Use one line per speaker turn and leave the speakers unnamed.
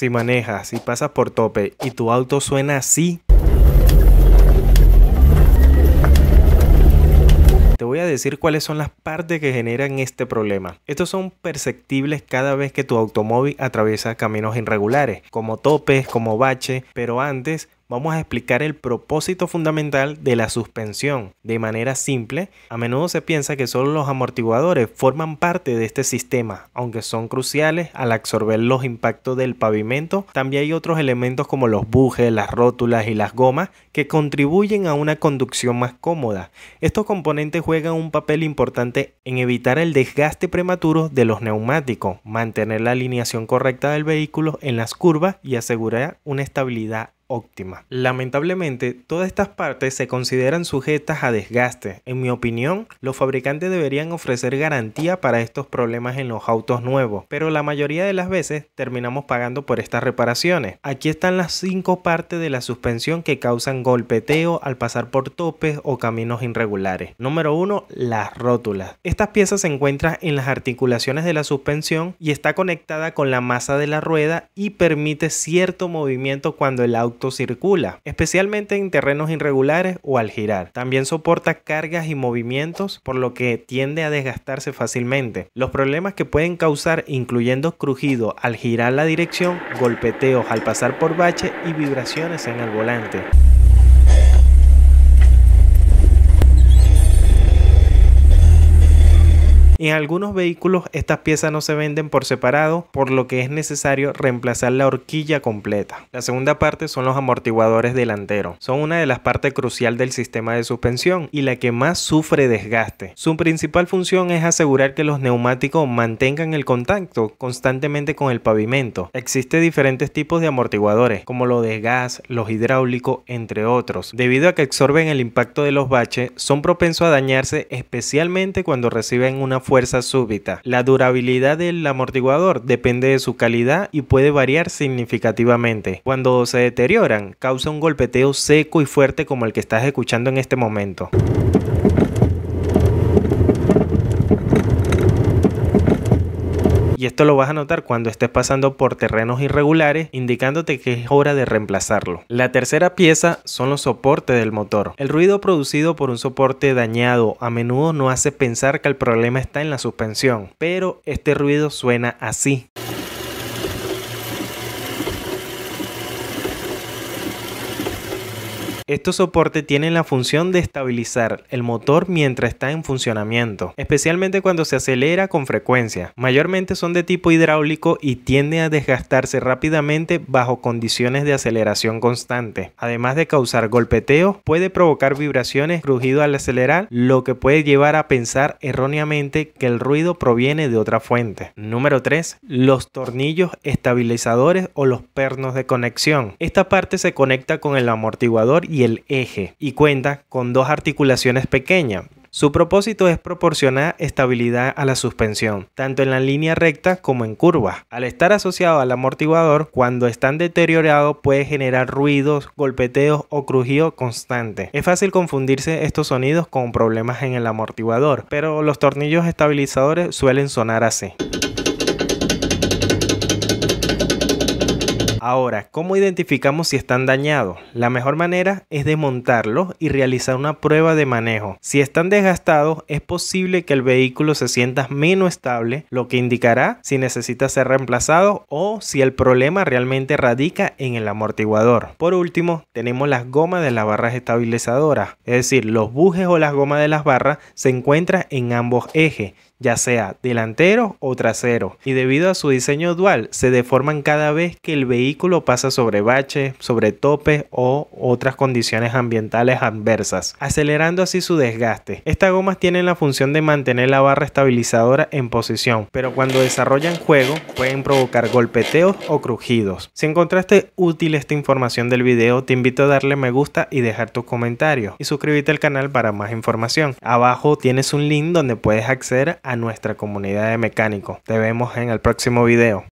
Si manejas y pasas por tope y tu auto suena así, decir cuáles son las partes que generan este problema. Estos son perceptibles cada vez que tu automóvil atraviesa caminos irregulares, como topes, como bache, pero antes vamos a explicar el propósito fundamental de la suspensión. De manera simple, a menudo se piensa que solo los amortiguadores forman parte de este sistema, aunque son cruciales al absorber los impactos del pavimento. También hay otros elementos como los bujes, las rótulas y las gomas que contribuyen a una conducción más cómoda. Estos componentes juegan un papel importante en evitar el desgaste prematuro de los neumáticos, mantener la alineación correcta del vehículo en las curvas y asegurar una estabilidad óptima. Lamentablemente, todas estas partes se consideran sujetas a desgaste. En mi opinión, los fabricantes deberían ofrecer garantía para estos problemas en los autos nuevos, pero la mayoría de las veces terminamos pagando por estas reparaciones. Aquí están las 5 partes de la suspensión que causan golpeteo al pasar por topes o caminos irregulares. Número 1, las rótulas. Estas piezas se encuentran en las articulaciones de la suspensión y está conectada con la masa de la rueda y permite cierto movimiento cuando el auto circula, especialmente en terrenos irregulares o al girar. También soporta cargas y movimientos, por lo que tiende a desgastarse fácilmente. Los problemas que pueden causar incluyendo crujido al girar la dirección, golpeteos al pasar por bache y vibraciones en el volante. En algunos vehículos estas piezas no se venden por separado, por lo que es necesario reemplazar la horquilla completa. La segunda parte son los amortiguadores delanteros. Son una de las partes crucial del sistema de suspensión y la que más sufre desgaste. Su principal función es asegurar que los neumáticos mantengan el contacto constantemente con el pavimento. Existen diferentes tipos de amortiguadores, como los de gas, los hidráulicos, entre otros. Debido a que absorben el impacto de los baches, son propensos a dañarse especialmente cuando reciben una fuerza súbita. La durabilidad del amortiguador depende de su calidad y puede variar significativamente. Cuando se deterioran, causa un golpeteo seco y fuerte como el que estás escuchando en este momento. y esto lo vas a notar cuando estés pasando por terrenos irregulares indicándote que es hora de reemplazarlo. La tercera pieza son los soportes del motor. El ruido producido por un soporte dañado a menudo no hace pensar que el problema está en la suspensión, pero este ruido suena así. Estos soportes tienen la función de estabilizar el motor mientras está en funcionamiento, especialmente cuando se acelera con frecuencia. Mayormente son de tipo hidráulico y tienden a desgastarse rápidamente bajo condiciones de aceleración constante. Además de causar golpeteos, puede provocar vibraciones, crujido al acelerar, lo que puede llevar a pensar erróneamente que el ruido proviene de otra fuente. Número 3. Los tornillos estabilizadores o los pernos de conexión. Esta parte se conecta con el amortiguador y el eje y cuenta con dos articulaciones pequeñas. Su propósito es proporcionar estabilidad a la suspensión, tanto en la línea recta como en curva. Al estar asociado al amortiguador, cuando están deteriorados puede generar ruidos, golpeteos o crujido constante. Es fácil confundirse estos sonidos con problemas en el amortiguador, pero los tornillos estabilizadores suelen sonar así. Ahora, ¿cómo identificamos si están dañados? La mejor manera es desmontarlos y realizar una prueba de manejo. Si están desgastados, es posible que el vehículo se sienta menos estable, lo que indicará si necesita ser reemplazado o si el problema realmente radica en el amortiguador. Por último, tenemos las gomas de las barras estabilizadoras, es decir, los bujes o las gomas de las barras se encuentran en ambos ejes ya sea delantero o trasero, y debido a su diseño dual se deforman cada vez que el vehículo pasa sobre baches, sobre topes o otras condiciones ambientales adversas, acelerando así su desgaste. Estas gomas tienen la función de mantener la barra estabilizadora en posición, pero cuando desarrollan juego pueden provocar golpeteos o crujidos. Si encontraste útil esta información del video, te invito a darle me gusta y dejar tus comentarios y suscríbete al canal para más información. Abajo tienes un link donde puedes acceder a a nuestra comunidad de mecánicos. Te vemos en el próximo video.